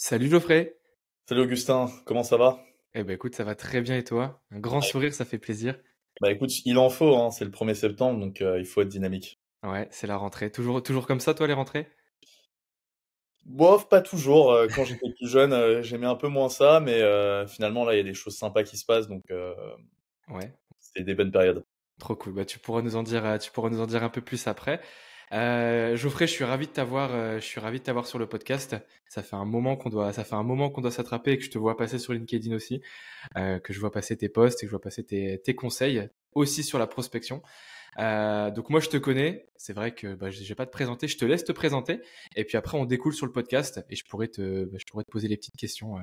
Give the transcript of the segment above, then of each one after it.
Salut Geoffrey. Salut Augustin, comment ça va Eh ben écoute, ça va très bien et toi Un grand sourire, ça fait plaisir. Bah écoute, il en faut, hein, c'est le 1er septembre, donc euh, il faut être dynamique. Ouais, c'est la rentrée. Toujours, toujours comme ça, toi, les rentrées Bof, pas toujours. Euh, quand j'étais plus jeune, euh, j'aimais un peu moins ça, mais finalement, là, il y a des choses sympas qui se passent, donc ouais. c'est des bonnes périodes. Trop cool. Bah, tu, pourras nous en dire, tu pourras nous en dire un peu plus après. Euh, Geoffrey, je suis ravi de t'avoir, euh, je suis ravi de t'avoir sur le podcast. Ça fait un moment qu'on doit, ça fait un moment qu'on doit s'attraper et que je te vois passer sur LinkedIn aussi, euh, que je vois passer tes posts et que je vois passer tes, conseils aussi sur la prospection. Euh, donc moi je te connais, c'est vrai que bah, vais pas te présenter, je te laisse te présenter et puis après on découle sur le podcast et je pourrais te, je pourrais te poser les petites questions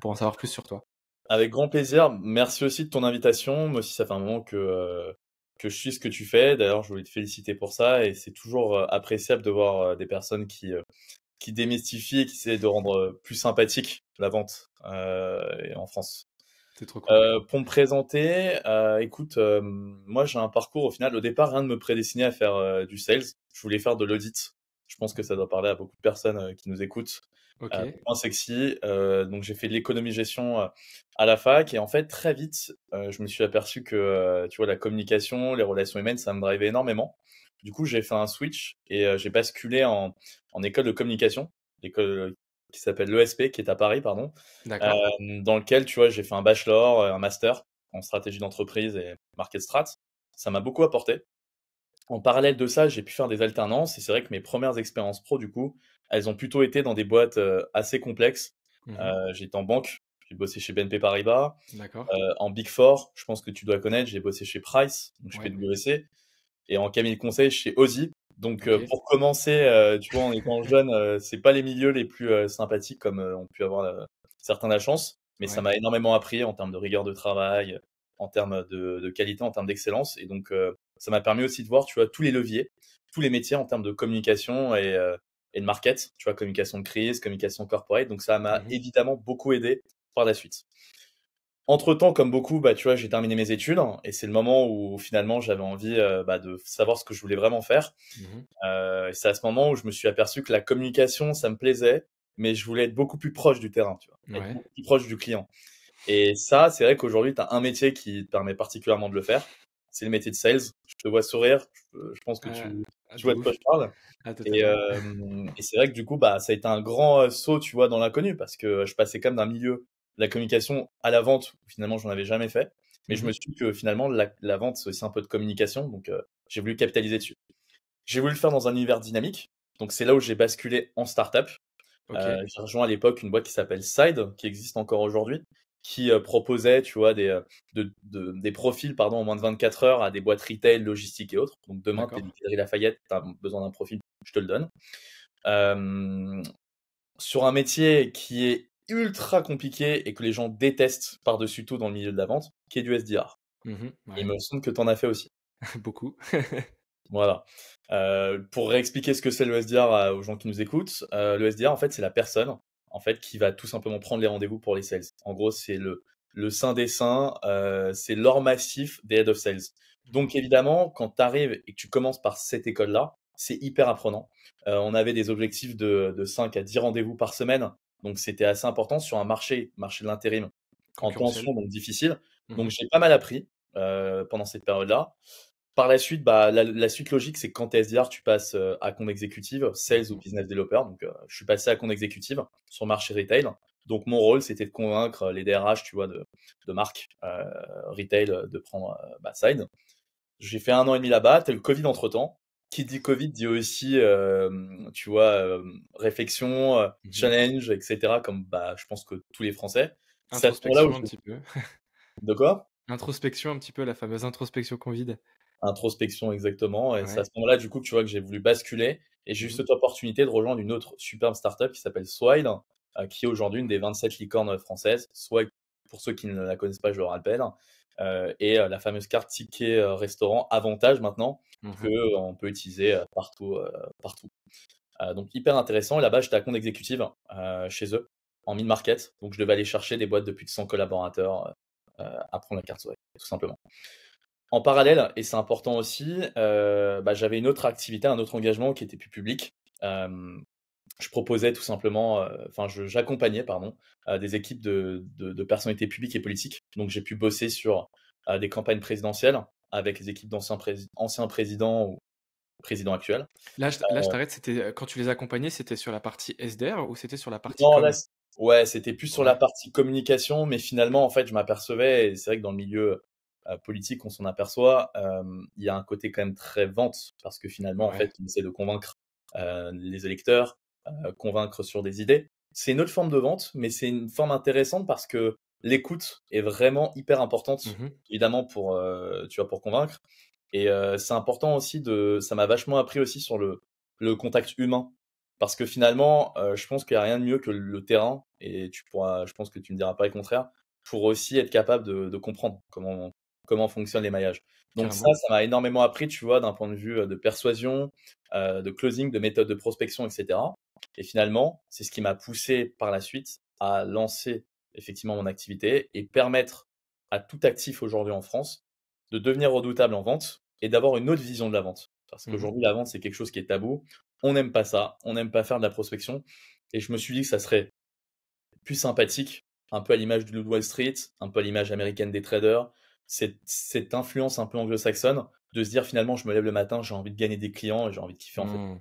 pour en savoir plus sur toi. Avec grand plaisir. Merci aussi de ton invitation. Moi aussi, ça fait un moment que, que je suis ce que tu fais. D'ailleurs, je voulais te féliciter pour ça et c'est toujours euh, appréciable de voir euh, des personnes qui, euh, qui démystifient et qui essaient de rendre plus sympathique la vente euh, en France. C'est trop cool. pour me présenter, écoute, moi j'ai un parcours au final, au départ, rien ne me prédestinait à faire du sales. Je voulais faire de l'audit je pense que ça doit parler à beaucoup de personnes euh, qui nous écoutent. Euh, okay. sexy. Euh, donc j'ai fait de l'économie-gestion à la fac et en fait très vite, je me suis aperçu que tu vois la communication, les relations humaines, ça me drivait énormément. Du coup, j'ai fait un switch et j'ai basculé en, en école de communication, l'école qui s'appelle l'ESP, qui est à Paris, pardon, dans lequel, tu vois, j'ai fait un bachelor, un master en stratégie d'entreprise et market strat. Ça m'a beaucoup apporté en parallèle de ça, j'ai pu faire des alternances et c'est vrai que mes premières expériences pro, du coup, elles ont plutôt été dans des boîtes assez complexes. Mmh euh, j'étais en banque, j'ai bossé chez BNP Paribas. en Big Four, je pense que tu dois connaître, j'ai bossé chez Price, donc chez ouais. PwC, et en cabinet de conseil chez Ozzy. Donc pour commencer, tu vois, en étant jeune, c'est pas les milieux les plus sympathiques comme ont pu avoir certains la chance, mais ça m'a énormément appris en termes de rigueur de travail, en termes de, de qualité, en termes d'excellence, et donc ça m'a permis aussi de voir, tu vois, tous les leviers, tous les métiers en termes de communication et, euh, de market, tu vois, communication de crise, communication corporate. Donc, ça m'a mmh évidemment beaucoup aidé par la suite. Entre temps, comme beaucoup, bah, tu vois, j'ai terminé mes études et c'est le moment où finalement j'avais envie euh, bah, de savoir ce que je voulais vraiment faire. Mmh euh, c'est à ce moment où je me suis aperçu que la communication, ça me plaisait, mais je voulais être beaucoup plus proche du terrain, tu plus proche du client. Et ça, c'est vrai qu'aujourd'hui, tu as un métier qui te permet particulièrement de le faire c'est le métier de sales. Je te vois sourire, je, pense que ah, tu, ah, vois de quoi je parle. Ah, euh, et, c'est vrai que du coup, bah, ça a été un grand euh, saut, tu vois, dans l'inconnu, parce que je passais quand même d'un milieu de la communication à la vente, Finalement, finalement, n'en avais jamais fait. Mais je me mmh suis dit que finalement, la, vente, c'est aussi un peu de communication, donc euh, j'ai voulu capitaliser dessus. J'ai voulu le faire dans un univers dynamique, donc c'est là où j'ai basculé en startup. j'ai rejoint à l'époque une boîte qui s'appelle Side, qui existe encore aujourd'hui, qui proposait, tu vois, des, des profils pardon, en moins de 24 heures à des boîtes retail, logistique et autres. Donc demain, tu es Thierry Lafayette, tu as besoin d'un profil, je te le donne. sur un métier qui est ultra compliqué et que les gens détestent par-dessus tout dans le milieu de la vente, qui est du SDR. Mmh il me semble que tu en as fait aussi. Beaucoup. voilà. pour réexpliquer ce que c'est le SDR aux gens qui nous écoutent, le SDR, en fait, c'est la personne en fait, qui va tout simplement prendre les rendez-vous pour les sales. En gros, c'est le, saint des saints, euh, c'est l'or massif des head of sales. Donc évidemment, quand tu arrives et que tu commences par cette école-là, c'est hyper apprenant. Euh, on avait des objectifs de, 5 à 10 rendez-vous par semaine, donc c'était assez important sur un marché, marché de l'intérim, en tension, donc difficile. Donc mhm. j'ai pas mal appris euh, pendant cette période-là. Par la suite, bah, la, suite logique, c'est quand tu es tu passes euh, à compte exécutive, sales ou business developer. Donc, euh, je suis passé à compte exécutive sur marché retail. Donc, mon rôle, c'était de convaincre les DRH, tu vois, de, de euh, retail de prendre bah, Side. J'ai fait un an et demi là-bas. tu le Covid entre temps. Qui dit Covid dit aussi, tu vois, réflexion, mmh challenge, etc. Comme bah, je pense que tous les Français. Introspection là où un petit peu. de quoi Introspection un petit peu, la fameuse introspection Covid introspection exactement. Et c'est à ce moment-là, du coup, que tu vois que j'ai voulu basculer. Et j'ai eu mmh cette opportunité de rejoindre une autre superbe startup qui s'appelle Swile, euh, qui est aujourd'hui une des 27 licornes françaises. Swile, pour ceux qui ne la connaissent pas, je le rappelle. Euh, et euh, la fameuse carte ticket euh, restaurant avantage maintenant, qu'on mmh que on peut utiliser partout. partout. donc hyper intéressant. là-bas, j'étais à compte exécutive chez eux, en mid-market. Donc je devais aller chercher des boîtes de plus de 100 collaborateurs à prendre la carte Swile, tout simplement. En parallèle, et c'est important aussi, euh, bah, j'avais une autre activité, un autre engagement qui était plus public. Euh, je proposais tout simplement, euh, enfin, j'accompagnais, pardon, des équipes de, personnalités publiques et politiques. Donc, j'ai pu bosser sur des campagnes présidentielles avec les équipes d'anciens présidents ou présidents actuels. Là, je, t'arrête. C'était quand tu les accompagnais, c'était sur la partie SDR ou c'était sur la partie Non, ouais, c'était plus sur la partie communication, mais finalement, en fait, je m'apercevais, c'est vrai que dans le milieu euh, politique, on s'en aperçoit, euh, il y a un côté quand même très vente, parce que finalement, en fait, on essaie de convaincre euh, les électeurs, convaincre sur des idées. C'est une autre forme de vente, mais c'est une forme intéressante parce que l'écoute est vraiment hyper importante, mmh évidemment, pour, tu vois, pour convaincre. Et c'est important aussi de. Ça m'a vachement appris aussi sur le, contact humain. Parce que finalement, je pense qu'il n'y a rien de mieux que le terrain, et tu pourras, je pense que tu ne me diras pas le contraire, pour aussi être capable de, de comprendre comment, comment fonctionnent les maillages. Donc ça, ça m'a énormément appris, tu vois, d'un point de vue euh, de persuasion, euh, de closing, de méthode de prospection, etc. Et finalement, c'est ce qui m'a poussé par la suite à lancer effectivement mon activité et permettre à tout actif aujourd'hui en France de devenir redoutable en vente et d'avoir une autre vision de la vente. Parce mmh qu'aujourd'hui, la vente, c'est quelque chose qui est tabou. On n'aime pas ça. On n'aime pas faire de la prospection. Et je me suis dit que ça serait plus sympathique, un peu à l'image du Wall Street, un peu à l'image américaine des traders, cette, influence un peu anglo-saxonne de se dire finalement, je me lève le matin, j'ai envie de gagner des clients et j'ai envie de kiffer en fait. Mmh.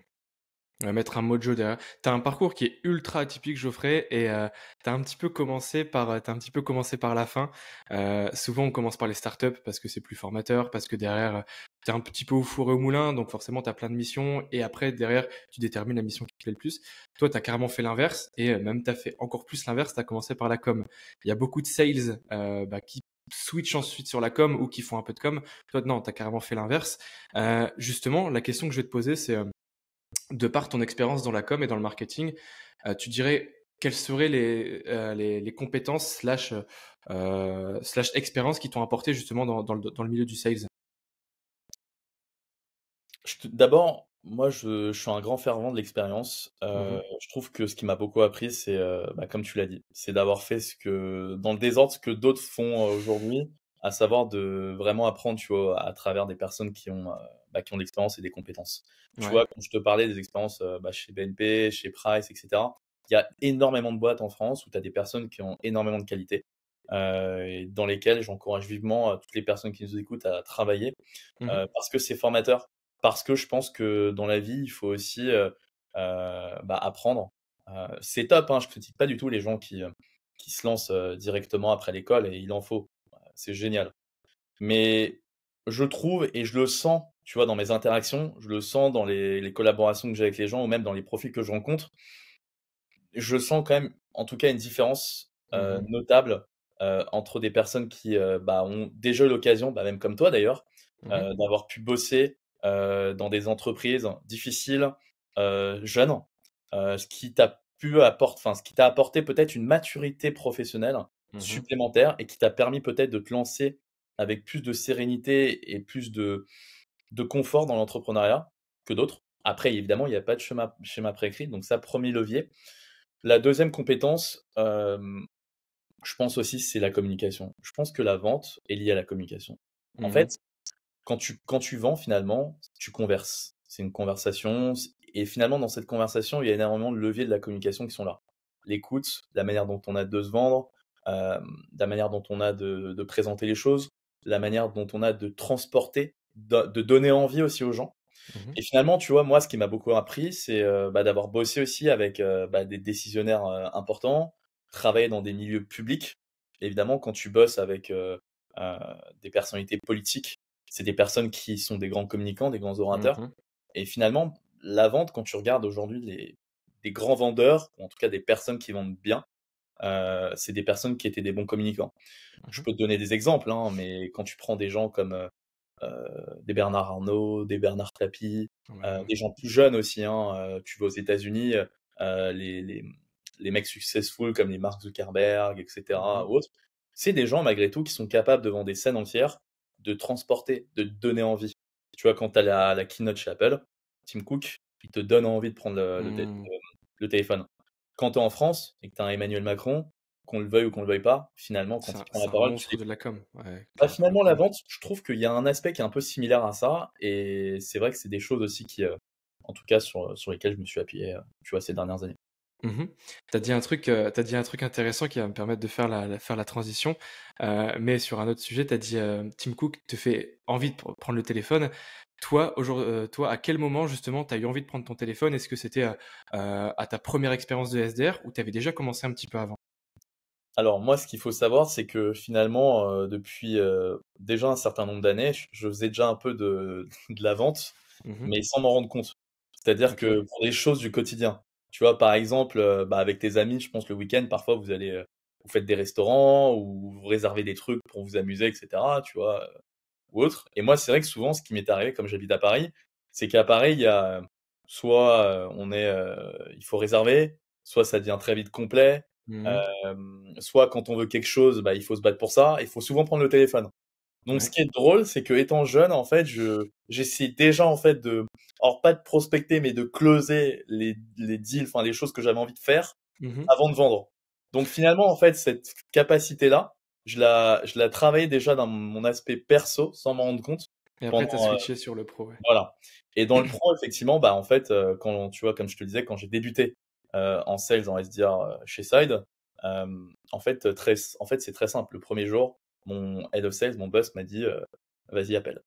On va mettre un mojo derrière. T'as un parcours qui est ultra atypique, Geoffrey, et tu euh, t'as un petit peu commencé par, euh, as un petit peu commencé par la fin. Euh, souvent, on commence par les startups parce que c'est plus formateur, parce que derrière, tu es un petit peu au au moulin, donc forcément, tu as plein de missions, et après, derrière, tu détermines la mission qui te plaît le plus. Toi, as carrément fait l'inverse, et même tu as fait encore plus l'inverse. tu as commencé par la com. Il y a beaucoup de sales bah, qui switch ensuite sur la com ou qui font un peu de com. Toi, non, tu as carrément fait l'inverse. Euh, justement, la question que je vais te poser, c'est euh, de par ton expérience dans la com et dans le marketing, euh, tu dirais quelles seraient les, compétences slash, expériences qui t'ont apporté justement dans, le, milieu du sales D'abord, moi, je, suis un grand fervent de l'expérience. Mmh euh, je trouve que ce qui m'a beaucoup appris, c'est, euh, bah, comme tu l'as dit, c'est d'avoir fait ce que, dans le désordre, ce que d'autres font euh, aujourd'hui, à savoir de vraiment apprendre, tu vois, à travers des personnes qui ont, bah, qui ont de l'expérience et des compétences. Tu vois, quand je te parlais des expériences bah, chez BNP, chez Price, etc., il y a énormément de boîtes en France où tu as des personnes qui ont énormément de qualité. et dans lesquelles j'encourage vivement toutes les personnes qui nous écoutent à travailler mmh parce que c'est formateur parce que je pense que dans la vie, il faut aussi euh, euh, bah, apprendre. Euh, c'est top, hein, je ne critique pas du tout les gens qui, se lancent directement après l'école, et il en faut. C'est génial. Mais je trouve, et je le sens, tu vois, dans mes interactions, je le sens dans les, collaborations que j'ai avec les gens, ou même dans les profils que je rencontre, je sens quand même, en tout cas, une différence mmh notable entre des personnes qui bah, ont déjà eu l'occasion, bah, même comme toi d'ailleurs, mmh d'avoir pu bosser euh, dans des entreprises difficiles, euh, jeunes, euh, ce qui t'a pu apporter, enfin ce qui t'a apporté peut-être une maturité professionnelle mmh supplémentaire et qui t'a permis peut-être de te lancer avec plus de sérénité et plus de, de confort dans l'entrepreneuriat que d'autres. Après, évidemment, il n'y a pas de schéma, schéma préécrit, donc ça, premier levier. La deuxième compétence, je pense aussi, c'est la communication. Je pense que la vente est liée à la communication. En mmh fait, quand tu, quand tu vends, finalement, tu converses. C'est une conversation. Et finalement, dans cette conversation, il y a énormément de leviers de la communication qui sont là. L'écoute, la manière dont on a de se vendre, la manière dont on a de, présenter les choses, la manière dont on a de transporter, de, donner envie aussi aux gens. Mmh et finalement, tu vois, moi, ce qui m'a beaucoup appris, c'est bah, d'avoir bossé aussi avec bah, des décisionnaires importants, travailler dans des milieux publics. Évidemment, quand tu bosses avec euh, des personnalités politiques, c'est des personnes qui sont des grands communicants, des grands mmh orateurs. Et finalement, la vente, quand tu regardes aujourd'hui des grands vendeurs, ou en tout cas des personnes qui vendent bien, euh, c'est des personnes qui étaient des bons communicants. Mmh Je peux te donner des exemples, hein, mais quand tu prends des gens comme euh, euh, des Bernard Arnault, des Bernard Tapie, des gens plus jeunes aussi, hein, tu vas aux États-Unis, les, les, mecs successful comme les Mark Zuckerberg, etc., mmh c'est des gens malgré tout qui sont capables de vendre des scènes entières de transporter, de te donner envie. Tu vois, quand tu as la, keynote chez Apple, Tim Cook, il te donne envie de prendre le, mmh. téléphone. Quand tu es en France et que tu as Emmanuel Macron, qu'on le veuille ou qu'on le veuille pas, finalement, quand il prend la parole. Tu... de la com. Bah, finalement, la vente, je trouve qu'il y a un aspect qui est un peu similaire à ça. Et c'est vrai que c'est des choses aussi qui, euh, en tout cas, sur, lesquelles je me suis appuyé, euh, tu vois, ces dernières années. Mmh t'as dit un truc, dit un truc intéressant qui va me permettre de faire la, faire la transition. mais sur un autre sujet, t'as dit Tim Cook te fait envie de prendre le téléphone. Toi, toi, à quel moment justement t'as eu envie de prendre ton téléphone Est-ce que c'était à ta première expérience de SDR ou t'avais déjà commencé un petit peu avant Alors moi, ce qu'il faut savoir, c'est que finalement, depuis déjà un certain nombre d'années, je faisais déjà un peu de, la vente, mmh mais sans m'en rendre compte. C'est-à-dire que pour les choses du quotidien, tu vois, par exemple, euh, bah, avec tes amis, je pense le week-end, parfois vous allez, euh, vous faites des restaurants ou vous réservez des trucs pour vous amuser, etc. Tu vois, euh, ou autre. Et moi, c'est vrai que souvent, ce qui m'est arrivé, comme j'habite à Paris, c'est qu'à Paris, il y a soit on est, il faut réserver, soit ça devient très vite complet, mmh soit quand on veut quelque chose, bah, il faut se battre pour ça. Il faut souvent prendre le téléphone. Donc, ce qui est drôle, c'est que étant jeune, en fait, je j'essaie déjà en fait de, alors pas de prospecter, mais de closer les les deals, enfin les choses que j'avais envie de faire mmh avant de vendre. Donc finalement, en fait, cette capacité là, je la je la travaillais déjà dans mon aspect perso sans m'en rendre compte. Et après, t'as euh, switché sur le pro. Voilà. Et dans le pro, effectivement, bah en fait, euh, quand tu vois, comme je te disais, quand j'ai débuté euh, en sales en SDR chez Side, en fait très, en fait c'est très simple. Le premier jour, mon head of sales, mon boss m'a dit vas-y, appelle.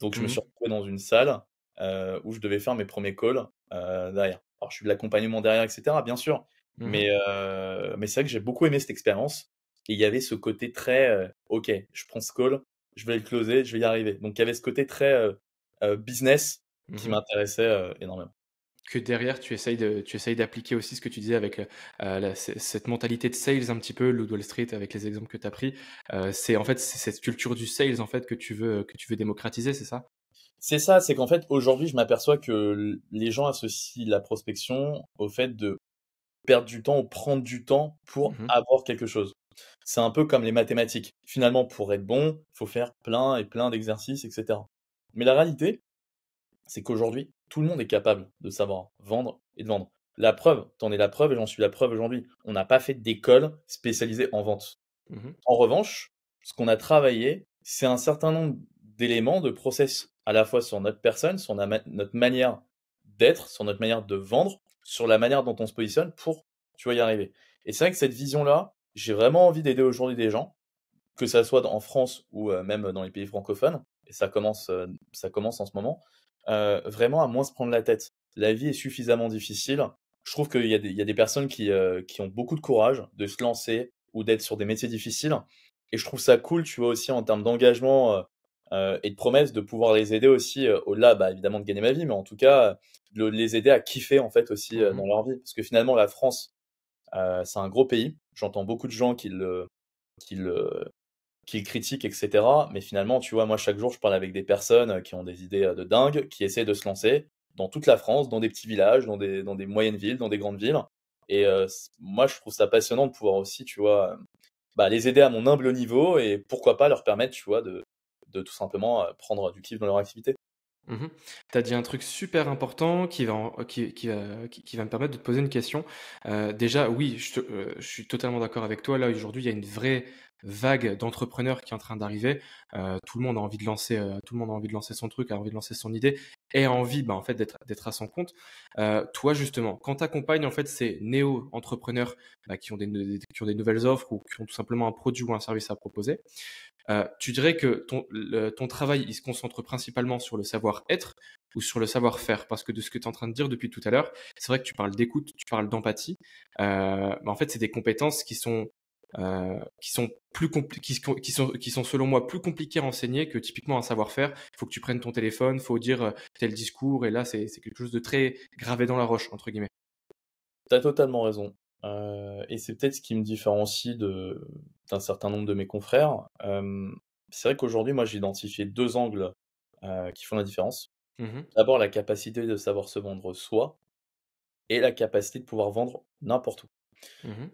Donc, je me mmh suis retrouvé dans une salle où je devais faire mes premiers calls euh, derrière. Alors, je suis de l'accompagnement derrière, etc., bien sûr. Mmh mais, c'est vrai que j'ai beaucoup aimé cette expérience. Et il y avait ce côté très OK, je prends ce call, je vais le closer, je vais y arriver. Donc, il y avait ce côté très business qui mmh m'intéressait énormément que derrière tu essayes tu essayes d'appliquer aussi ce que tu disais avec euh, cette mentalité de sales un petit peu le Wall Street avec les exemples que tu as pris euh, c'est en fait c'est cette culture du sales en fait que tu veux que tu veux démocratiser c'est ça c'est ça c'est qu'en fait aujourd'hui je m'aperçois que les gens associent la prospection au fait de perdre du temps ou prendre du temps pour mmh avoir quelque chose c'est un peu comme les mathématiques finalement pour être bon il faut faire plein et plein d'exercices etc mais la réalité c'est qu'aujourd'hui, tout le monde est capable de savoir vendre et de vendre. La preuve, t'en es la preuve et j'en suis la preuve aujourd'hui. On n'a pas fait d'école spécialisée en vente. Mmh en revanche, ce qu'on a travaillé, c'est un certain nombre d'éléments, de process, à la fois sur notre personne, sur notre manière d'être, sur notre manière de vendre, sur la manière dont on se positionne pour, tu y arriver. Et c'est vrai que cette vision-là, j'ai vraiment envie d'aider aujourd'hui des gens, que ça soit en France ou euh, même dans les pays francophones, et ça commence, euh, ça commence en ce moment, euh, vraiment à moins se prendre la tête. La vie est suffisamment difficile. Je trouve qu'il y, y, a des personnes euh, qui, ont beaucoup de courage de se lancer ou d'être sur des métiers difficiles. Et je trouve ça cool, tu vois, aussi en termes d'engagement euh, et de promesse de pouvoir les aider aussi au-delà, bah, évidemment, de gagner ma vie, mais en tout cas, de les aider à kiffer, en fait, aussi mmh dans leur vie. Parce que finalement, la France, c'est un gros pays. J'entends beaucoup de gens qui le, qui le, qui critiquent, etc. Mais finalement, tu vois, moi, chaque jour, je parle avec des personnes euh, qui ont des idées euh, de dingue, qui essaient de se lancer dans toute la France, dans des petits villages, dans des, dans des moyennes villes, dans des grandes villes. Et euh, moi, je trouve ça passionnant de pouvoir aussi, tu vois, bah, les aider à mon humble niveau et pourquoi pas leur permettre, tu vois, de, de tout simplement prendre du kiff dans leur activité. Mmh tu as dit un truc super important qui va, qui, va, qui, va me permettre de poser une question. déjà, oui, je suis totalement d'accord avec toi. Là, aujourd'hui, il y a une vraie vague d'entrepreneurs qui est en train d'arriver. Euh, tout le monde a envie de lancer, euh, tout le monde a envie de lancer son truc, a envie de lancer son idée et a envie, bah, en fait, d'être à son compte. Euh, toi, justement, quand t'accompagnes en fait ces néo-entrepreneurs bah, qui, ont des nouvelles offres ou qui ont tout simplement un produit ou un service à proposer, tu dirais que ton, travail, il se concentre principalement sur le savoir-être ou sur le savoir-faire Parce que de ce que tu es en train de dire depuis tout à l'heure, c'est vrai que tu parles d'écoute, tu parles d'empathie, mais bah, en fait, c'est des compétences qui sont euh, qui sont plus qui, qui, sont qui sont selon moi plus compliqués à enseigner que typiquement un savoir-faire. Il faut que tu prennes ton téléphone, faut dire euh, tel discours et là c'est quelque chose de très gravé dans la roche entre guillemets. T'as totalement raison. Euh, et c'est peut-être ce qui me différencie de d'un certain nombre de mes confrères. c'est vrai qu'aujourd'hui, moi, j'ai identifié deux angles qui font la différence. Mmh D'abord, la capacité de savoir se vendre soi et la capacité de pouvoir vendre n'importe où. Mmh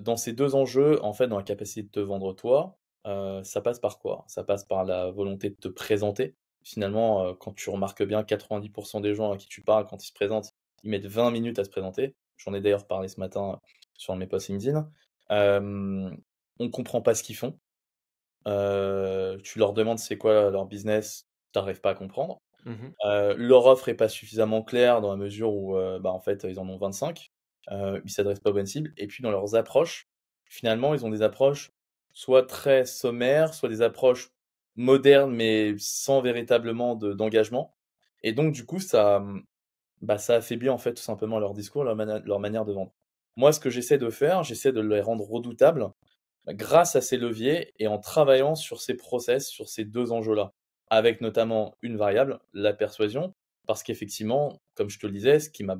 dans ces deux enjeux, en fait, dans la capacité de te vendre toi, ça passe par quoi Ça passe par la volonté de te présenter. Finalement, quand tu remarques bien, 90% des gens à qui tu parles, quand ils se présentent, ils mettent 20 minutes à se présenter. J'en ai d'ailleurs parlé ce matin sur mes posts LinkedIn. on ne comprend pas ce qu'ils font. tu leur demandes c'est quoi leur business, tu n'arrives pas à comprendre. Mmh leur offre n'est pas suffisamment claire dans la mesure où bah, en fait ils en ont 25 euh, ils s'adressent pas aux bonnes cibles. Et puis dans leurs approches, finalement, ils ont des approches soit très sommaires, soit des approches modernes mais sans véritablement d'engagement. et donc du coup, ça, bah, ça affaiblit en fait tout simplement leur discours, leur, leur manière de vendre. Moi, ce que j'essaie de faire, j'essaie de les rendre redoutables bah, grâce à ces leviers et en travaillant sur ces process, sur ces deux enjeux-là, avec notamment une variable, la persuasion, parce qu'effectivement, comme je te le disais, ce qui m'a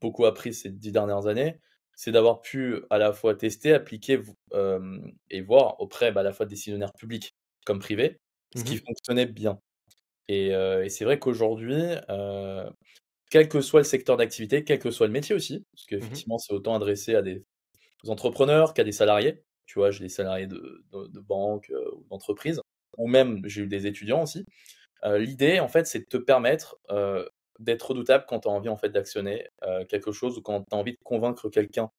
beaucoup appris ces dix dernières années, c'est d'avoir pu à la fois tester, appliquer et voir auprès bah, à la fois des décisionnaires publics comme privés ce mmh qui fonctionnait bien. Et, c'est vrai qu'aujourd'hui, quel que soit le secteur d'activité, quel que soit le métier aussi, parce mmh qu'effectivement, c'est autant adressé à des entrepreneurs qu'à des salariés. Tu vois, j'ai des salariés de, de, de banque ou d'entreprise, ou même j'ai eu des étudiants aussi. L'idée, en fait, c'est de te permettre d'être redoutable quand tu as envie en fait d'actionner euh, quelque chose ou quand tu as envie de convaincre quelqu'un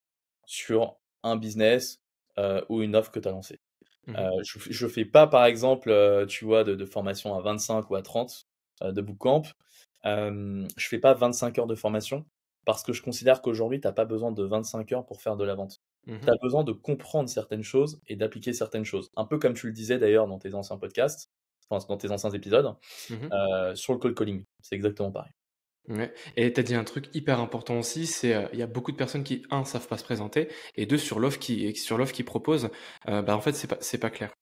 sur un business euh, ou une offre que tu as lancée. Mmh euh, je ne fais pas, par exemple, tu vois, de, formation à 25 ou à 30 de bootcamp. je ne fais pas 25 heures de formation parce que je considère qu'aujourd'hui, tu n'as pas besoin de 25 heures pour faire de la vente. Mmh tu as besoin de comprendre certaines choses et d'appliquer certaines choses. Un peu comme tu le disais d'ailleurs dans tes anciens podcasts, enfin, dans tes anciens épisodes, mmh sur le cold calling. C'est exactement pareil. Et tu as dit un truc hyper important aussi, c'est euh, il y a beaucoup de personnes qui, un, savent pas se présenter, et deux, sur l'offre qui sur l'offre qui propose euh, bah, en fait, c'est pas, c'est pas clair.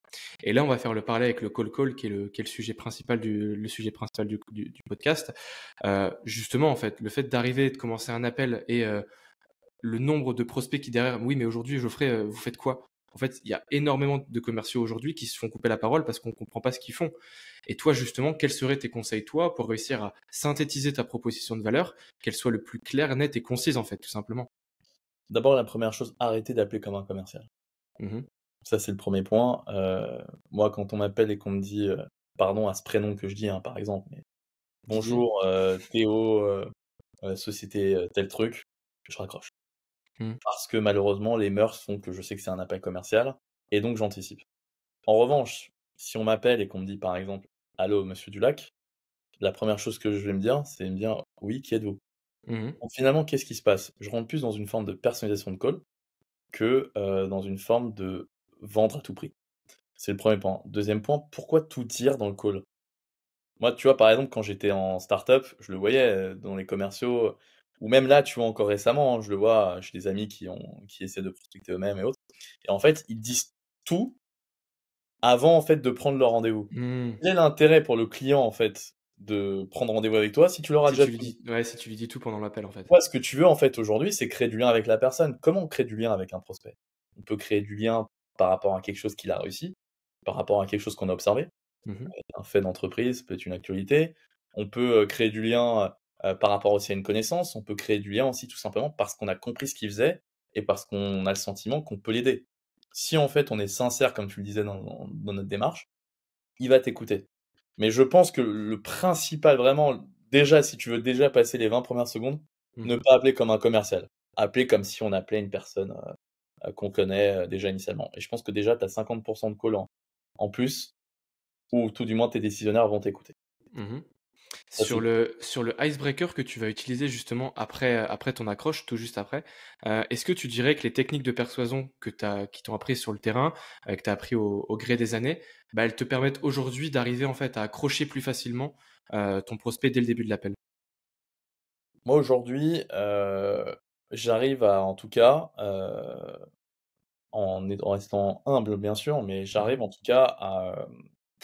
Et là, on va faire le parler avec le call-call, qui est le, sujet principal du, le sujet principal du, du, podcast. Euh, justement, en fait, le fait d'arriver, de commencer un appel et le nombre de prospects qui derrière, oui, mais aujourd'hui, Geoffrey, vous faites quoi en fait, il y a énormément de commerciaux aujourd'hui qui se font couper la parole parce qu'on ne comprend pas ce qu'ils font. Et toi, justement, quels seraient tes conseils, toi, pour réussir à synthétiser ta proposition de valeur, qu'elle soit le plus claire, nette et concise, en fait, tout simplement D'abord, la première chose, arrêtez d'appeler comme un commercial. Mmh Ça, c'est le premier point. Euh, moi, quand on m'appelle et qu'on me dit, euh, pardon à ce prénom que je dis, hein, par exemple, mais bonjour euh, Théo, société tel truc, je raccroche. Mmh. parce que malheureusement, les mœurs font que je sais que c'est un appel commercial, et donc j'anticipe. En revanche, si on m'appelle et qu'on me dit par exemple Allô, monsieur Dulac, la première chose que je vais me dire, c'est me dire Oui, qui êtes-vous mmh. Finalement, qu'est-ce qui se passe Je rentre plus dans une forme de personnalisation de call que dans une forme de vendre à tout prix. C'est le premier point. Deuxième point, pourquoi tout dire dans le call Moi, tu vois, par exemple, quand j'étais en startup, je le voyais dans les commerciaux, ou même là, tu vois, encore récemment, hein, je le vois chez des amis qui, ont, qui essaient de prospecter eux-mêmes et autres. Et en fait, ils disent tout avant en fait de prendre leur rendez-vous. Mmh. Quel est l'intérêt pour le client en fait de prendre rendez-vous avec toi si tu leur as déjà dit ouais, si tu lui dis tout pendant l'appel en fait. Toi, ce que tu veux en fait aujourd'hui, c'est créer du lien avec la personne. Comment on crée du lien avec un prospect On peut créer du lien par rapport à quelque chose qu'il a réussi, par rapport à quelque chose qu'on a observé. Mmh un fait d'entreprise peut être une actualité. On peut euh, créer du lien euh, par rapport aussi à une connaissance, on peut créer du lien aussi tout simplement parce qu'on a compris ce qu'il faisait et parce qu'on a le sentiment qu'on peut l'aider. Si en fait on est sincère, comme tu le disais dans, notre démarche, il va t'écouter. Mais je pense que le principal vraiment, déjà si tu veux déjà passer les 20 premières secondes, ne mmh. pas appeler comme un commercial. Appeler comme si on appelait une personne euh, qu'on connaît euh, déjà initialement. Et je pense que déjà tu as 50% de collants en plus, ou tout du moins tes décisionnaires vont t'écouter. Mmh sur le, sur le icebreaker que tu vas utiliser justement après, euh, après ton accroche, tout juste après, euh, est-ce que tu dirais que les techniques de persuasion que as, qui t'ont appris sur le terrain, euh, que tu as appris au, gré des années, bah, elles te permettent aujourd'hui d'arriver en fait à accrocher plus facilement ton prospect dès le début de l'appel Moi aujourd'hui, j'arrive en tout cas, en, en, restant humble bien sûr, mais j'arrive en tout cas à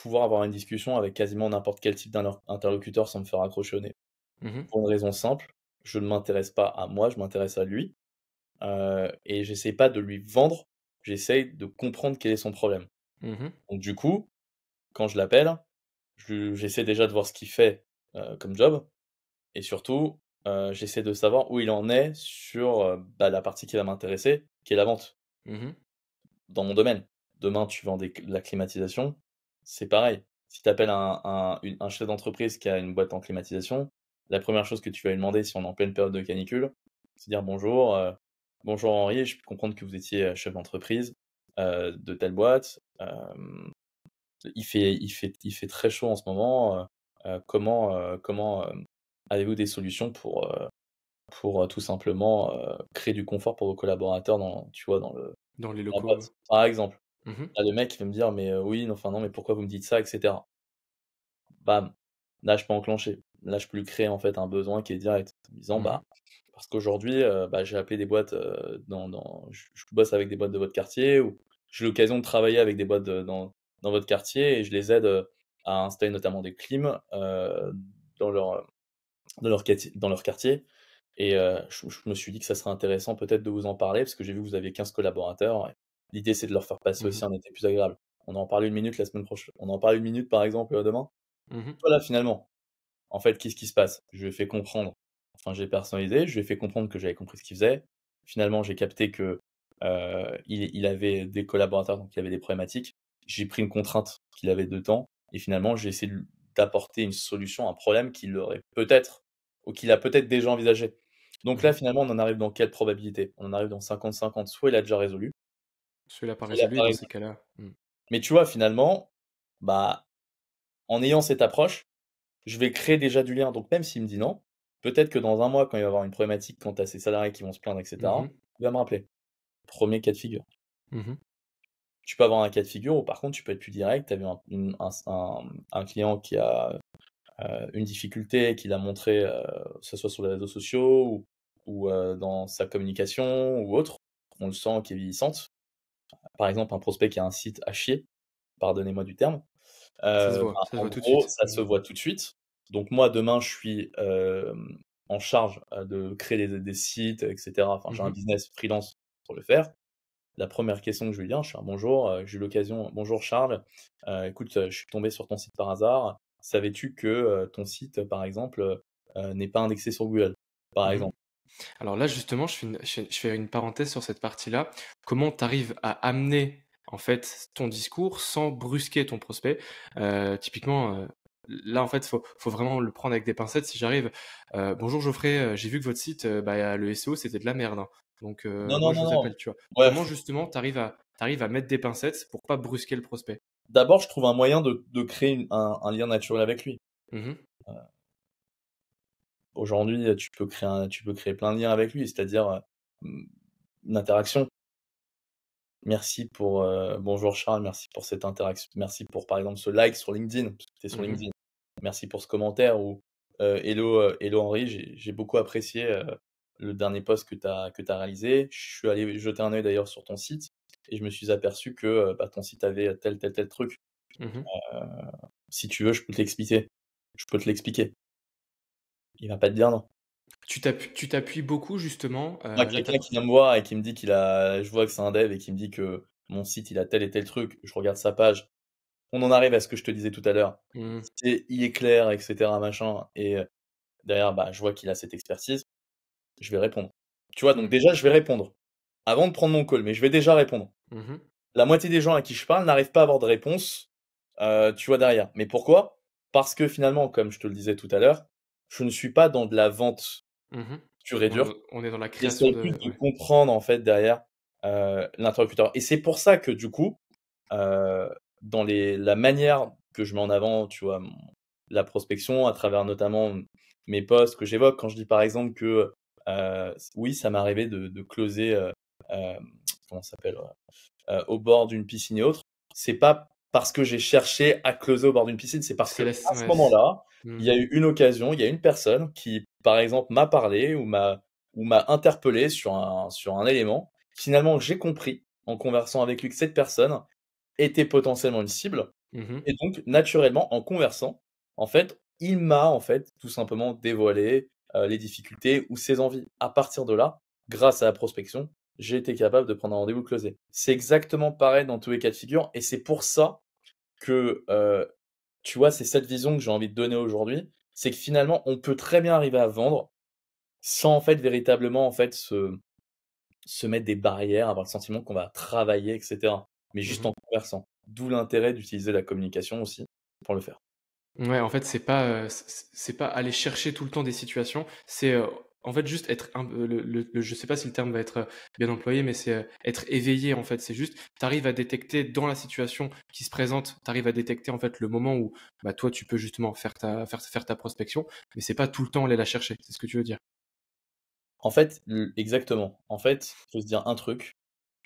pouvoir avoir une discussion avec quasiment n'importe quel type d'interlocuteur sans me faire accrochonner. Mhm. Pour une raison simple, je ne m'intéresse pas à moi, je m'intéresse à lui. Euh, et j'essaie pas de lui vendre, j'essaie de comprendre quel est son problème. Mhm. Donc du coup, quand je l'appelle, j'essaie déjà de voir ce qu'il fait euh, comme job, et surtout, euh, j'essaie de savoir où il en est sur euh, bah, la partie qui va m'intéresser, qui est la vente. Mhm. Dans mon domaine. Demain, tu vends la climatisation, c'est pareil. Si tu appelles un, chef d'entreprise qui a une boîte en climatisation, la première chose que tu vas lui demander si on est en pleine période de canicule, c'est dire bonjour, euh, bonjour Henri, je peux comprendre que vous étiez euh, chef d'entreprise euh, de telle boîte. il, fait, très chaud en ce moment. comment avez-vous des solutions pour, tout simplement créer du confort pour vos collaborateurs dans, tu vois, dans, le, les locaux. par exemple. Mmh le mec, il va me dire, mais oui, enfin non, mais pourquoi vous me dites ça, etc. Bam. Là, je peux enclencher. Là, je peux lui créer en fait un besoin qui est direct, en disant, mmh bah, parce qu'aujourd'hui, bah, j'ai appelé des boîtes dans, Je, bosse avec des boîtes de votre quartier ou j'ai l'occasion de travailler avec des boîtes dans, dans, votre quartier et je les aide à installer notamment des clims dans leur dans leur, quartier. Et je, me suis dit que ça serait intéressant peut-être de vous en parler parce que j'ai vu que vous aviez 15 collaborateurs. L'idée, c'est de leur faire passer mmh aussi un été plus agréable. On en parle une minute la semaine prochaine. On en parle une minute, par exemple, euh, demain. Mmh voilà, finalement. En fait, qu'est-ce qui se passe Je lui ai fait comprendre. Enfin, j'ai personnalisé. Je lui ai fait comprendre que j'avais compris ce qu'il faisait. Finalement, j'ai capté que euh, il, avait des collaborateurs, donc il avait des problématiques. J'ai pris une contrainte qu'il avait de temps. Et finalement, j'ai essayé d'apporter une solution à un problème qu'il aurait peut-être, ou qu'il a peut-être déjà envisagé. Donc mmh là, finalement, on en arrive dans quelle probabilité On en arrive dans 50-50. Soit il a déjà résolu, cela pas résolu dans ces cas-là. Mmh. Mais tu vois, finalement, bah, en ayant cette approche, je vais créer déjà du lien. Donc même s'il me dit non, peut-être que dans un mois, quand il va avoir une problématique quant à ses salariés qui vont se plaindre, etc., mmh il va me rappeler. Premier cas de figure. Mmh tu peux avoir un cas de figure ou par contre tu peux être plus direct. Tu as vu un, client qui a euh, une difficulté, qu'il a montré, euh, que ce soit sur les réseaux sociaux ou, euh, dans sa communication ou autre, on le sent qui est vieillissante par exemple, un prospect qui a un site à chier, pardonnez-moi du terme, euh, ça se voit, tout de suite. Donc moi, demain, je suis euh, en charge euh, de créer des, sites, etc. Enfin, j'ai un mmh business freelance pour le faire. La première question que je lui dis, hein, je bonjour, j'ai eu l'occasion, bonjour Charles, écoute, je suis tombé sur ton site par hasard. Savais-tu que ton site, par exemple, n'est pas indexé sur Google, par mmh exemple alors là, justement, je fais une, parenthèse sur cette partie-là. Comment tu arrives à amener en fait ton discours sans brusquer ton prospect euh, Typiquement, euh, là, en fait, faut, vraiment le prendre avec des pincettes. Si j'arrive, euh, bonjour Geoffrey, j'ai vu que votre site, bah, le SEO, c'était de la merde. Hein. Donc, non, moi, tu Comment justement, tu arrives à, mettre des pincettes pour pas brusquer le prospect D'abord, je trouve un moyen de, créer un, lien naturel avec lui. Mmh aujourd'hui, tu peux créer un, tu peux créer plein de liens avec lui, c'est-à-dire mmh, une interaction. Merci pour bonjour Charles, merci pour cette interaction, merci pour par exemple ce like sur LinkedIn, c'était sur mmh LinkedIn. Merci pour ce commentaire ou hello, hello Henri, j'ai beaucoup apprécié le dernier post que tu as que tu as réalisé. Je suis allé jeter un œil d'ailleurs sur ton site et je me suis aperçu que bah, ton site avait tel tel tel truc. Mmh euh, si tu veux, je peux te l'expliquer. Je peux te l'expliquer il va pas te dire non. Tu t'appuies beaucoup justement. Euh, Quelqu'un qui vient me voir et qui me dit qu'il a, je vois que c'est un dev et qui me dit que mon site il a tel et tel truc, je regarde sa page. On en arrive à ce que je te disais tout à l'heure. Mmh. C'est, Il est clair, etc. Machin. Et euh, derrière, bah, je vois qu'il a cette expertise. Je vais répondre. Tu vois, donc déjà, je vais répondre avant de prendre mon call, mais je vais déjà répondre. Mmh. La moitié des gens à qui je parle n'arrivent pas à avoir de réponse, euh, tu vois, derrière. Mais pourquoi Parce que finalement, comme je te le disais tout à l'heure, je ne suis pas dans de la vente mmh. et dure. On, est dans la création. Il de... de comprendre en fait derrière euh, l'interlocuteur. Et c'est pour ça que du coup, euh, dans les, la manière que je mets en avant, tu vois, la prospection à travers notamment mes posts que j'évoque, quand je dis par exemple que euh, oui, ça m'est arrivé de, closer, comment s'appelle, au bord d'une piscine et autre. c'est pas parce que j'ai cherché à closer au bord d'une piscine. C'est parce que à ce moment-là, hmm. il y a eu une occasion, il y a une personne qui, par exemple, m'a parlé ou m'a ou m'a interpellé sur un sur un élément. Finalement, j'ai compris en conversant avec lui que cette personne était potentiellement une cible. Mhm. Et donc, naturellement, en conversant, en fait, il m'a en fait tout simplement dévoilé euh, les difficultés ou ses envies. À partir de là, grâce à la prospection, j'ai été capable de prendre un rendez-vous closé. C'est exactement pareil dans tous les cas de figure, et c'est pour ça que, euh, tu vois, c'est cette vision que j'ai envie de donner aujourd'hui, c'est que finalement, on peut très bien arriver à vendre sans en fait véritablement en fait se, se mettre des barrières, avoir le sentiment qu'on va travailler, etc. Mais juste mmh en conversant. D'où l'intérêt d'utiliser la communication aussi pour le faire. Ouais, en fait, c'est pas euh, c'est pas aller chercher tout le temps des situations, c'est euh, en fait juste être un, le, je sais pas si le terme va être euh, bien employé mais c'est euh, être éveillé en fait c'est juste tu arrives à détecter dans la situation qui se présente tu arrives à détecter en fait le moment où bah, toi tu peux justement faire ta faire ta prospection mais c'est pas tout le temps aller la chercher c'est ce que tu veux dire en fait exactement en fait faut se dire un truc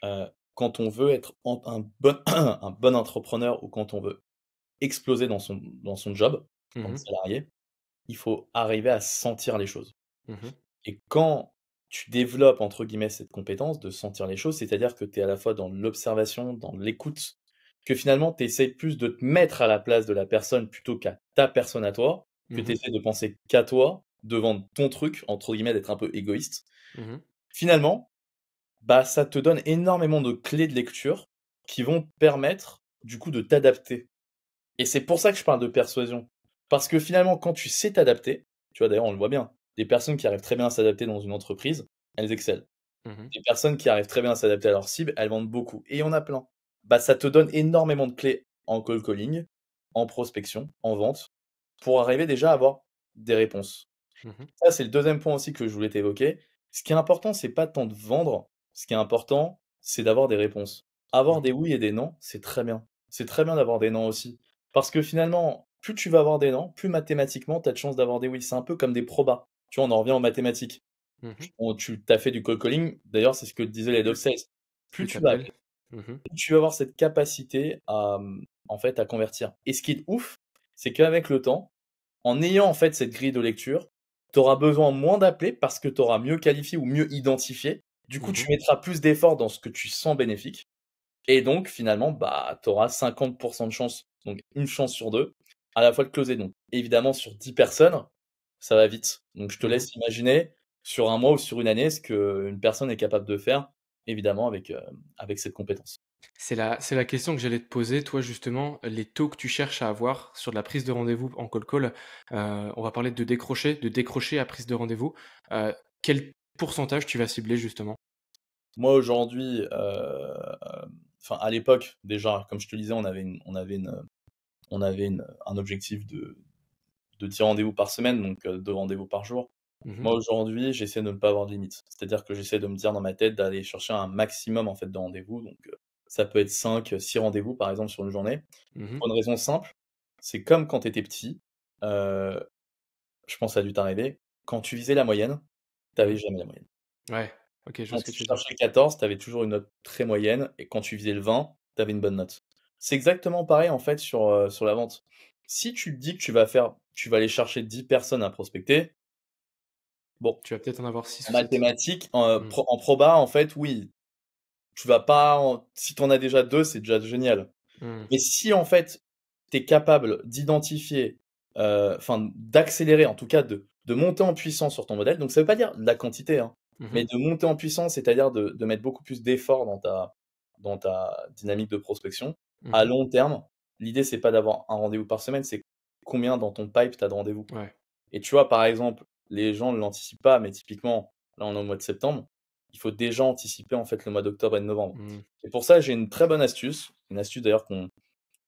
euh, quand on veut être un bon un bon entrepreneur ou quand on veut exploser dans son dans son job mmh salarié il faut arriver à sentir les choses mmh et quand tu développes, entre guillemets, cette compétence de sentir les choses, c'est-à-dire que tu es à la fois dans l'observation, dans l'écoute, que finalement, tu essaies plus de te mettre à la place de la personne plutôt qu'à ta personne à toi, que mmh tu essaies de penser qu'à toi, devant ton truc, entre guillemets, d'être un peu égoïste. Mmh finalement, bah, ça te donne énormément de clés de lecture qui vont permettre, du coup, de t'adapter. Et c'est pour ça que je parle de persuasion. Parce que finalement, quand tu sais t'adapter, tu vois, d'ailleurs, on le voit bien, des personnes qui arrivent très bien à s'adapter dans une entreprise, elles excellent. Mmh des Les personnes qui arrivent très bien à s'adapter à leur cible, elles vendent beaucoup. Et y en a plein. Bah, ça te donne énormément de clés en call calling, en prospection, en vente, pour arriver déjà à avoir des réponses. Mmh ça, c'est le deuxième point aussi que je voulais t'évoquer. Ce qui est important, c'est pas tant de vendre. Ce qui est important, c'est d'avoir des réponses. Avoir mmh des oui et des non, c'est très bien. C'est très bien d'avoir des non aussi. Parce que finalement, plus tu vas avoir des non, plus mathématiquement, tu as de chances d'avoir des oui. C'est un peu comme des probas on en revient aux mathématiques. Mmh tu as fait du cold calling, d'ailleurs, c'est ce que disait les Doc Plus tu vas, mmh plus tu vas avoir cette capacité à, mmh, en fait, à convertir. Et ce qui est ouf, c'est qu'avec le temps, en ayant en fait cette grille de lecture, tu auras besoin moins d'appeler parce que tu auras mieux qualifié ou mieux identifié. Du coup, tu mettras plus d'efforts dans ce que tu sens bénéfique. Et donc, finalement, bah, tu auras 50% de chance, donc une chance sur deux, à la fois de closer. Donc, évidemment, sur 10 personnes, ça va vite. Donc je te mmh laisse imaginer sur un mois ou sur une année ce qu'une personne est capable de faire, évidemment, avec, euh, avec cette compétence. C'est la, c'est la question que j'allais te poser, toi justement, les taux que tu cherches à avoir sur la prise de rendez-vous en call-call. Euh, on va parler de décrocher, de décrocher à prise de rendez-vous. Euh, quel pourcentage tu vas cibler justement Moi aujourd'hui, enfin à l'époque déjà, comme je te disais, on avait, on avait, une, on avait un objectif de, de 10 rendez-vous par semaine, donc euh, de rendez-vous par jour. Mmh Moi aujourd'hui, j'essaie de ne pas avoir de limite. C'est-à-dire que j'essaie de me dire dans ma tête d'aller chercher un maximum en fait de rendez-vous. Donc euh, ça peut être 5, 6 euh, rendez-vous par exemple sur une journée. Mmh Pour une raison simple, c'est comme quand tu étais petit, je pense à dû t'arriver, quand tu visais la moyenne, tu n'avais jamais la moyenne. Ouais, ok, je quand tu cherchais 14, tu avais toujours une note très moyenne, et quand tu visais le 20, avais une bonne note. C'est exactement pareil en fait sur, sur la vente si tu dis que tu vas faire, tu vas aller chercher 10 personnes à prospecter, bon. Tu vas peut-être en avoir 6. mathématiques, en, mm. en, proba, en fait, oui. Tu vas pas. Si tu en as déjà deux, c'est déjà génial. Mm. Mais si, en fait, tu es capable d'identifier, euh, enfin, d'accélérer, en tout cas, de, de monter en puissance sur ton modèle, donc ça veut pas dire la quantité, hein, mm-hmm. mais de monter en puissance, c'est-à-dire de, de, mettre beaucoup plus d'efforts dans ta, dans ta dynamique de prospection à mm. long terme, l'idée, c'est pas d'avoir un rendez-vous par semaine, c'est combien dans ton pipe tu as de rendez-vous. Et tu vois, par exemple, les gens ne l'anticipent pas, mais typiquement, là, on est au mois de septembre, il faut déjà anticiper en fait le mois d'octobre et de novembre. Mmh. Et pour ça, j'ai une très bonne astuce, une astuce d'ailleurs qu'on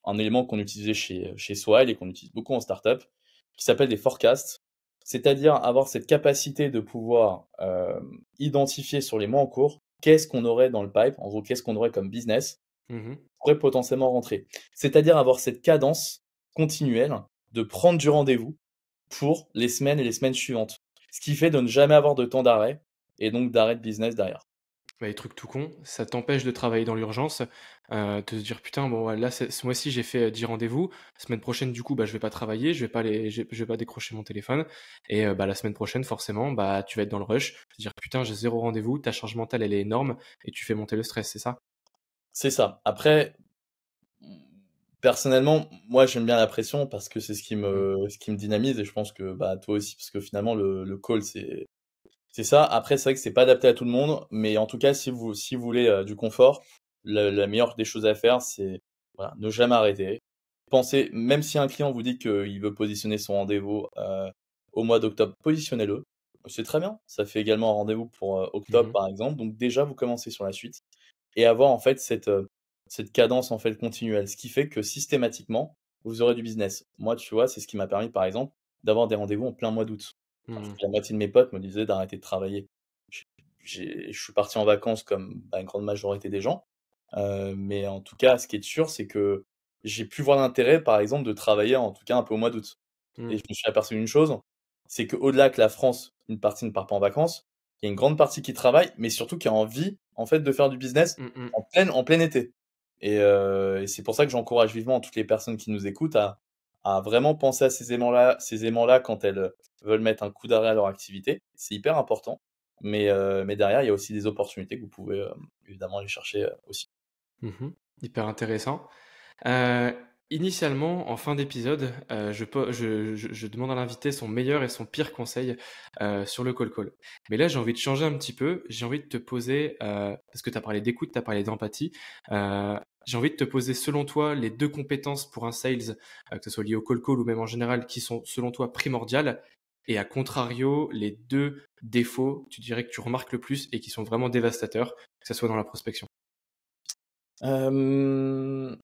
un élément qu'on utilisait chez, euh, chez Swile et qu'on utilise beaucoup en startup, qui s'appelle des forecasts, c'est-à-dire avoir cette capacité de pouvoir euh, identifier sur les mois en cours qu'est-ce qu'on aurait dans le pipe, en gros qu'est-ce qu'on aurait comme business, Mmh pourrait potentiellement rentrer. C'est-à-dire avoir cette cadence continuelle de prendre du rendez-vous pour les semaines et les semaines suivantes. Ce qui fait de ne jamais avoir de temps d'arrêt et donc d'arrêt de business derrière. Bah, les trucs tout cons, ça t'empêche de travailler dans l'urgence, euh, de se dire putain, bon là ce mois-ci j'ai fait 10 euh, rendez-vous, semaine prochaine du coup bah, je vais pas travailler, je vais pas, je, vais pas décrocher mon téléphone, et euh, bah, la semaine prochaine forcément bah, tu vas être dans le rush, te dire putain j'ai zéro rendez-vous, ta charge mentale elle est énorme, et tu fais monter le stress, c'est ça c'est ça. Après, personnellement, moi j'aime bien la pression parce que c'est ce qui me mmh. qui me dynamise et je pense que bah, toi aussi parce que finalement le, call c'est c'est ça. Après c'est vrai que c'est pas adapté à tout le monde, mais en tout cas si vous si vous voulez euh, du confort, la, meilleure des choses à faire c'est ne jamais arrêter. Pensez même si un client vous dit qu'il veut positionner son rendez-vous euh, au mois d'octobre, positionnez-le. C'est très bien. Ça fait également un rendez-vous pour euh, octobre mmh par exemple. Donc déjà vous commencez sur la suite et avoir en fait cette, euh, cette cadence en fait continuelle. Ce qui fait que systématiquement, vous aurez du business. Moi, tu vois, c'est ce qui m'a permis, par exemple, d'avoir des rendez-vous en plein mois d'août. Mmh. La moitié de mes potes me disaient d'arrêter de travailler. Je suis parti en vacances comme bah, une grande majorité des gens. Euh, mais en tout cas, ce qui est sûr, c'est que j'ai pu voir l'intérêt, par exemple, de travailler en tout cas un peu au mois d'août. Et mmh. je me suis aperçu d'une chose, c'est qu'au-delà que la France, une partie ne part pas en vacances, il y a une grande partie qui travaille, mais surtout qui a envie en fait de faire du business mmh, mmh. en plein en plein été. Euh, et, c'est pour ça que j'encourage vivement toutes les personnes qui nous écoutent à, vraiment penser à ces aimants-là, ces aimants-là quand elles euh, veulent mettre un coup d'arrêt à leur activité. C'est hyper important. Mais, euh, mais derrière, il y a aussi des opportunités que vous pouvez évidemment aller chercher aussi. Mmh hyper intéressant. Initialement, en fin d'épisode, euh, je, je, je, demande à l'invité son meilleur et son pire conseil euh, sur le call-call. Mais là, j'ai envie de changer un petit peu. J'ai envie de te poser, euh, parce que tu as parlé d'écoute, tu as parlé d'empathie. Euh, j'ai envie de te poser, selon toi, les deux compétences pour un sales, euh, que ce soit lié au call-call ou même en général, qui sont, selon toi, primordiales. Et à contrario, les deux défauts, tu dirais que tu remarques le plus et qui sont vraiment dévastateurs, que ce soit dans la prospection. Euh,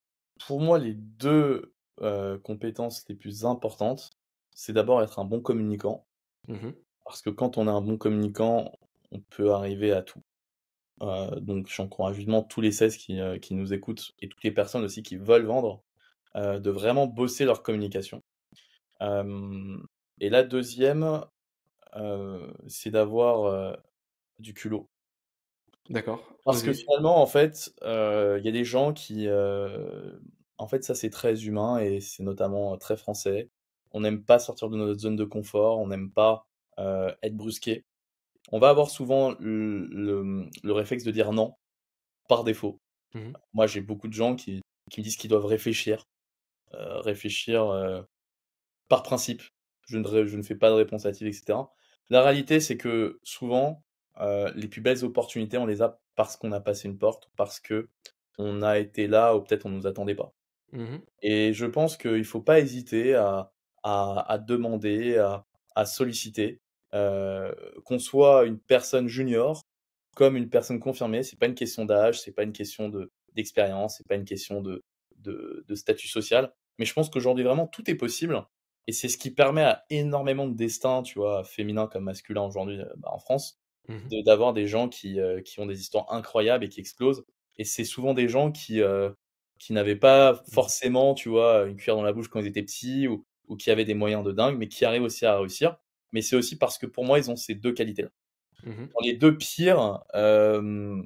pour moi, les deux euh, compétences les plus importantes, c'est d'abord être un bon communicant. Mmh Parce que quand on est un bon communicant, on peut arriver à tout. Euh, donc j'encourage vivement tous les 16 euh, qui, nous écoutent et toutes les personnes aussi qui veulent vendre de vraiment bosser leur communication. et la deuxième, c'est d'avoir du culot. D'accord. Parce que finalement, en fait, euh, il y a des gens qui. Euh, en fait, ça, c'est très humain et c'est notamment euh, très français. On n'aime pas sortir de notre zone de confort, on n'aime pas être brusqué. On va avoir souvent le, réflexe de dire non par défaut. Mmh Moi, j'ai beaucoup de gens qui, qui me disent qu'ils doivent réfléchir. réfléchir par principe. Je ne, je ne fais pas de réponse hâtive, etc. La réalité, c'est que souvent, euh, les plus belles opportunités, on les a parce qu'on a passé une porte, parce que on a été là ou peut-être on ne nous attendait pas. Mmh Et je pense qu'il ne faut pas hésiter à, demander, à, solliciter, euh, qu'on soit une personne junior comme une personne confirmée. C'est pas une question d'âge, c'est pas une question de d'expérience, c'est pas une question de, de, statut social. Mais je pense qu'aujourd'hui vraiment tout est possible. Et c'est ce qui permet à énormément de destins, tu vois, féminins comme masculins aujourd'hui euh, bah, en France, Mmh d'avoir des gens qui, euh, qui, ont des histoires incroyables et qui explosent. Et c'est souvent des gens qui, euh, qui n'avaient pas mmh forcément, tu vois, une cuillère dans la bouche quand ils étaient petits ou, ou qui avaient des moyens de dingue, mais qui arrivent aussi à réussir. Mais c'est aussi parce que pour moi, ils ont ces deux qualités-là. Mmh les deux pires, je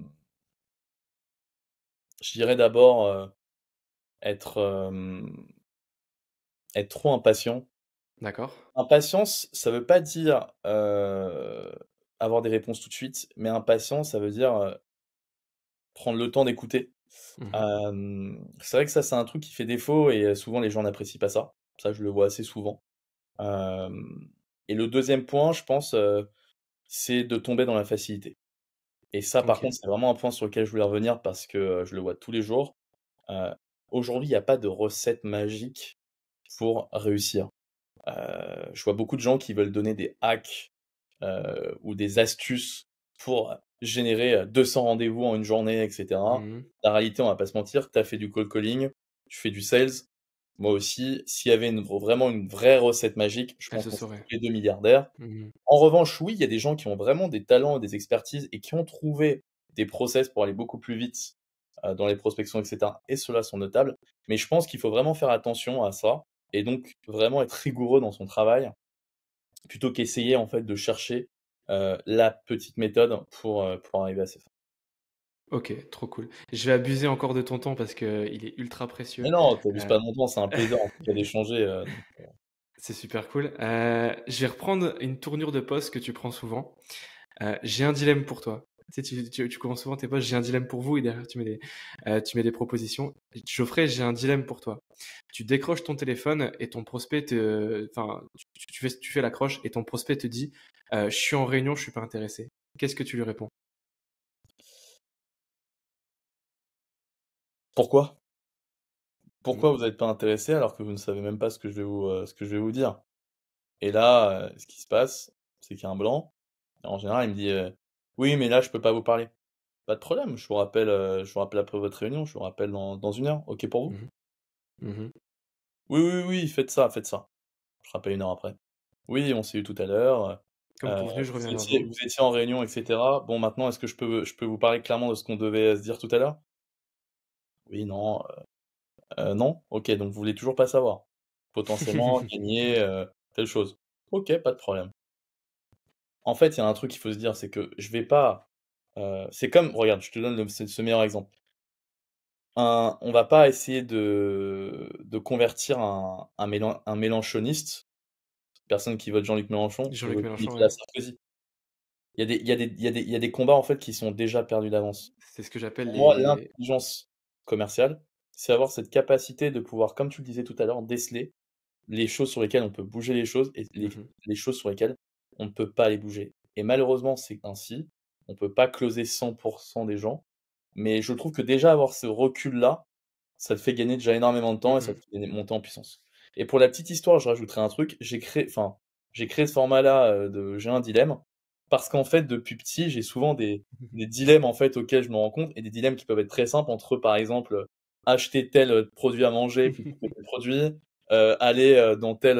dirais d'abord euh, être, être trop impatient. D'accord. Impatience, ça veut pas dire avoir des réponses tout de suite, mais impatient, ça veut dire prendre le temps d'écouter. Mmh c'est vrai que ça, c'est un truc qui fait défaut et souvent les gens n'apprécient pas ça. Ça, je le vois assez souvent. et le deuxième point, je pense, c'est de tomber dans la facilité. Et ça, par contre, c'est vraiment un point sur lequel je voulais revenir parce que je le vois tous les jours. Aujourd'hui, il n'y a pas de recette magique pour réussir. je vois beaucoup de gens qui veulent donner des hacks euh, ou des astuces pour générer 200 euh, rendez-vous en une journée, etc. Mmh La réalité, on va pas se mentir, tu as fait du cold calling, tu fais du sales. Moi aussi, s'il y avait vraiment une vraie recette magique, je pense que serait les deux milliardaires. Mmh en revanche, oui, il y a des gens qui ont vraiment des talents et des expertises et qui ont trouvé des process pour aller beaucoup plus vite euh, dans les prospections, etc. Et ceux-là sont notables. Mais je pense qu'il faut vraiment faire attention à ça et donc vraiment être rigoureux dans son travail plutôt qu'essayer en fait de chercher la petite méthode pour, pour arriver à ses fins. Ok, trop cool. Je vais abuser encore de ton temps parce qu'il est ultra précieux. Mais non, t'abuses euh pas de mon temps, c'est un plaisir d'échanger. Euh. C'est super cool. Euh, je vais reprendre une tournure de poste que tu prends souvent. J'ai un dilemme pour toi. Tu, tu, commences souvent tes postes, j'ai un dilemme pour vous, et derrière, tu mets des, euh, tu des propositions. Geoffrey, j'ai un dilemme pour toi. Tu décroches ton téléphone et ton prospect te, enfin, tu, fais, tu fais l'accroche et ton prospect te dit, euh, je suis en réunion, je suis pas intéressé. Qu'est-ce que tu lui réponds? Pourquoi? Pourquoi mmh. vous n'êtes pas intéressé alors que vous ne savez même pas ce que je vais vous, euh, ce que je vais vous dire? Et là, ce qui se passe, c'est qu'il y a un blanc. En général, il me dit, oui, mais là, je peux pas vous parler. Pas de problème, je vous rappelle, euh, je vous rappelle après votre réunion, je vous rappelle dans, une heure, ok pour vous mmh mmh Oui, oui, oui, faites ça, faites ça. Je rappelle une heure après. Oui, on s'est eu tout à l'heure, euh, Comme je vous reviens étiez, vous. étiez en réunion, etc. Bon, maintenant, est-ce que je peux, je peux vous parler clairement de ce qu'on devait euh, se dire tout à l'heure? Oui, non, non? Ok, donc vous voulez toujours pas savoir. Potentiellement, gagner telle chose. Ok, pas de problème en fait, il y a un truc qu'il faut se dire, c'est que je vais pas. Euh, c'est comme, regarde, je te donne ce meilleur exemple. On on va pas essayer de, de convertir un, un, Mélan, un mélanchoniste, personne qui vote Jean-Luc Mélenchon, jean la Sarkozy. Il y, a des combats en fait qui sont déjà perdus d'avance. C'est ce que j'appelle l'intelligence commerciale, c'est avoir cette capacité de pouvoir, comme tu le disais tout à l'heure, déceler les choses sur lesquelles on peut bouger les choses et les mmh choses sur lesquelles on ne peut pas les bouger. Et malheureusement, c'est ainsi. On ne peut pas closer 100% des gens. Mais je trouve que déjà avoir ce recul-là, ça te fait gagner déjà énormément de temps et ça te fait monter en puissance. Et pour la petite histoire, je rajouterai un truc. J'ai créé, enfin, j'ai créé ce format-là euh, de j'ai un dilemme parce qu'en fait, depuis petit, j'ai souvent des, dilemmes en fait auxquels je me rends compte et des dilemmes qui peuvent être très simples entre, par exemple, euh, acheter tel euh, produit à manger, produit, aller dans tel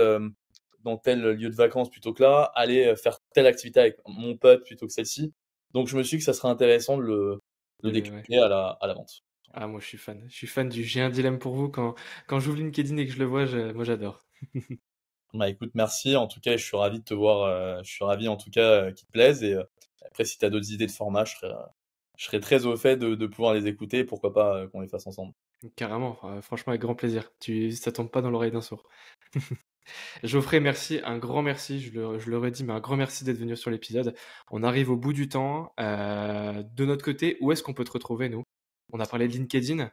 dans tel lieu de vacances plutôt que là, aller euh, faire telle activité avec mon pote plutôt que celle-ci. Donc je me suis dit que ça serait intéressant de le, le à, la, à la vente. Ah, moi je suis fan. Je suis fan du J'ai un dilemme pour vous. Quand, quand j'ouvre LinkedIn et que je le vois, moi j'adore. bah écoute, merci. En tout cas, je suis ravi de te voir. Euh, je suis ravi en tout cas euh, qu'il te plaise. Et après, si tu as d'autres idées de format, je serais, je serais très au fait de, pouvoir les écouter. Pourquoi pas qu'on les fasse ensemble Carrément, franchement, avec grand plaisir. Tu, ça tombe pas dans l'oreille d'un sourd. Geoffrey, merci, un grand merci, je l'aurais dit, mais un grand merci d'être venu sur l'épisode. On arrive au bout du temps. Euh, de notre côté, où est-ce qu'on peut te retrouver, nous On a parlé de LinkedIn.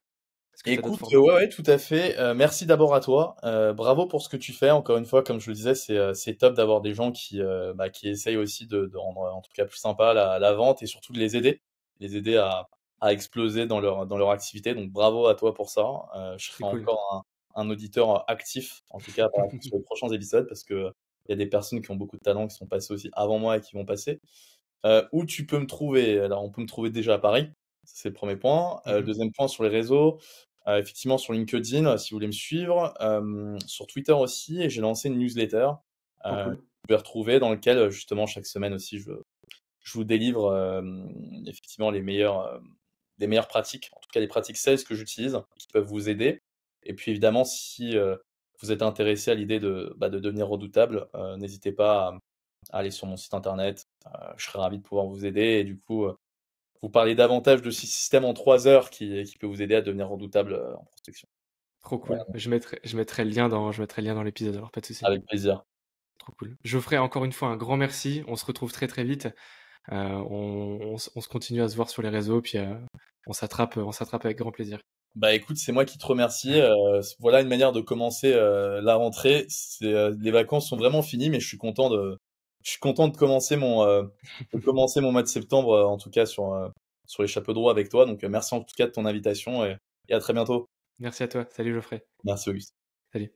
Écoute, ouais, ouais, tout à fait. Euh, merci d'abord à toi. Euh, bravo pour ce que tu fais. Encore une fois, comme je le disais, c'est top d'avoir des gens qui, bah, essayent aussi de, rendre en tout cas plus sympa la, la, vente et surtout de les aider, les aider à, exploser dans leur, activité. Donc bravo à toi pour ça. je serai encore un auditeur euh, actif, en tout cas sur les prochains épisodes, parce que il y a des personnes qui ont beaucoup de talent qui sont passées aussi avant moi et qui vont passer. Euh, où tu peux me trouver Alors, on peut me trouver déjà à Paris, c'est le premier point. Euh, mhm. Deuxième point sur les réseaux, effectivement sur LinkedIn, si vous voulez me suivre, sur Twitter aussi, et j'ai lancé une newsletter vous pouvez retrouver dans lequel justement chaque semaine aussi je, je vous délivre effectivement les meilleures, des meilleures pratiques, en tout cas les pratiques sales que j'utilise, qui peuvent vous aider. Et puis évidemment, si vous êtes intéressé à l'idée de, bah, de devenir redoutable, n'hésitez pas à, aller sur mon site internet. je serai ravi de pouvoir vous aider et du coup, vous parler davantage de ce système en trois heures qui, qui peut vous aider à devenir redoutable en protection. Trop cool. Je, mettrai, je mettrai le lien dans, je mettrai lien dans l'épisode, alors pas de souci. Avec plaisir. Trop cool. Je ferai encore une fois, un grand merci. On se retrouve très très vite. on, se continue à se voir sur les réseaux, puis on s'attrape, on s'attrape avec grand plaisir. Bah écoute, c'est moi qui te remercie. Euh, voilà une manière de commencer euh, la rentrée. Euh, les vacances sont vraiment finies, mais je suis content de, je suis content de commencer mon, de commencer mon mois de septembre, en tout cas sur, sur les chapeaux droits avec toi. Donc merci en tout cas de ton invitation et, et à très bientôt. Merci à toi. Salut Geoffrey. Merci Auguste. Salut.